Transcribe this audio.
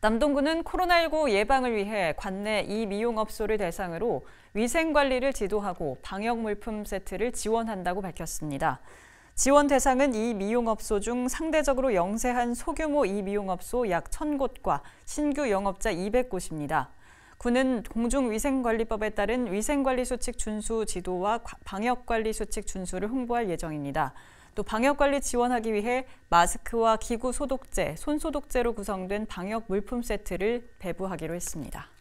남동구는 코로나19 예방을 위해 관내 이미용업소를 대상으로 위생관리를 지도하고 방역물품 세트를 지원한다고 밝혔습니다. 지원 대상은 이미용업소 중 상대적으로 영세한 소규모 이미용업소 약 1,000곳과 신규 영업자 200곳입니다. 군은 공중위생관리법에 따른 위생관리 수칙 준수 지도와 방역관리 수칙 준수를 홍보할 예정입니다. 또 방역관리 지원하기 위해 마스크와 기구 소독제, 손 소독제로 구성된 방역 물품 세트를 배부하기로 했습니다.